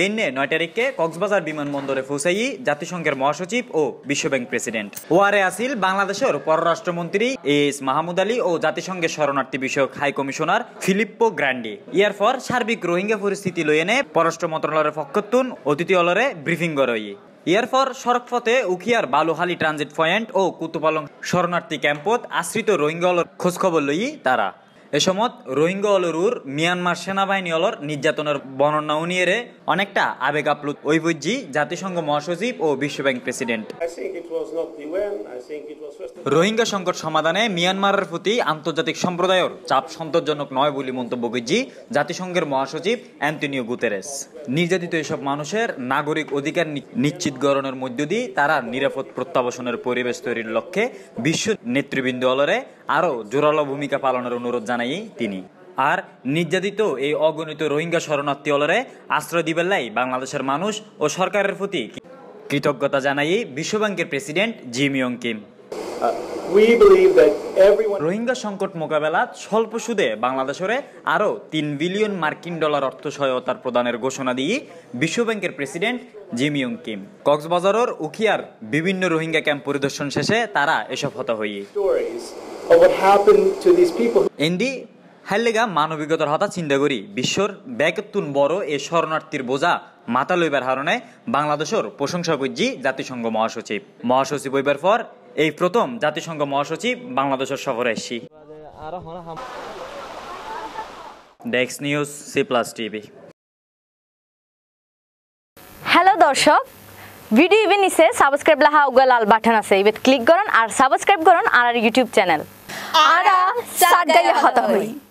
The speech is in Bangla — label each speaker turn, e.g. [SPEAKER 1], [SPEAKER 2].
[SPEAKER 1] বেন্নে নয় তারিখে কক্সবাজার বিমানবন্দরে পৌঁছাই জাতিসংঘের মহাসচিব ও বিশ্বব্যাংক প্রেসিডেন্ট ওয়ারে আসিল বাংলাদেশের পররাষ্ট্রমন্ত্রী এস মাহমুদ আলী ও জাতিসংঘের শরণার্থী বিষয়ক হাই কমিশনার ফিলিপ্পো গ্র্যান্ডি পর সার্বিক রোহিঙ্গা পরিস্থিতি লই এনে পররাষ্ট্র মন্ত্রণালয়ের অতিথি অলরে ব্রিফিং করই এরপর সড়কপথে উখিয়ার বালুহালি ট্রানজিট পয়েন্ট ও কুতুপালং শরণার্থী ক্যাম্পত আশ্রিত রোহিঙ্গা খোঁজখবর লই তারা এসমত রোহিঙ্গা অলরুর মিয়ানমার সেনাবাহিনী অলর নির্যাতনের বর্ণনা উনিয়ে অনেকটা আবেগ আপ্লুত ঐবুজ্জি জাতিসংঘ মহাসচিব ও বিশ্বব্যাংক প্রেসিডেন্ট রোহিঙ্গা সংকট সমাধানে মিয়ানমারের প্রতি আন্তর্জাতিক সম্প্রদায়ের চাপ সন্তোষজনক নয় বলে মন্তব্য করছি জাতিসংঘের মহাসচিব অ্যান্টনিও গুতেরেস নির্যাতিত এসব মানুষের নাগরিক অধিকার নিশ্চিতকরণের মধ্য দিয়ে তারা নিরাপদ প্রত্যাবাসনের পরিবেশ তৈরির লক্ষ্যে বিশ্ব নেতৃবৃন্দ অলরে আরও জোরালো ভূমিকা পালনের অনুরোধ জানান জানাই তিনি আর নির্যাতিত এই অগণিত রোহিঙ্গা শরণার্থী অলরে আশ্রয় লাই বাংলাদেশের মানুষ ও সরকারের প্রতি কৃতজ্ঞতা জানাই বিশ্বব্যাংকের president Jim Yong Kim Uh, Rohingya সংকট মোকাবেলা স্বল্প সুদে বাংলাদেশরে আরও তিন বিলিয়ন মার্কিন ডলার অর্থ সহায়তার প্রদানের ঘোষণা দিয়ে বিশ্বব্যাংকের প্রেসিডেন্ট জিমিয়ং কিম কক্সবাজারের উখিয়ার বিভিন্ন রোহিঙ্গা ক্যাম্প পরিদর্শন শেষে তারা এসব হত হইয়ে এন্ডি হাইলেগা মানবিকতার হতা চিন্তা করি বিশ্বর ব্যাকত্তুন বড় এ শরণার্থীর বোঝা মাতা লইবার হারণে বাংলাদেশের প্রশংসা করছি জাতিসংঘ মহাসচিব মহাসচিব হইবার পর এই প্রথম জাতিসংঘ মহাসচিব বাংলাদেশের সফরে এসছি ডেক্স news C plus TV hello দর্শক ভিডিও ইভেন নিচে সাবস্ক্রাইব লাহা উগা লাল বাটন আছে ইবেত ক্লিক করুন আর সাবস্ক্রাইব করুন আর ইউটিউব চ্যানেল আর সাগাইয়া হতা হই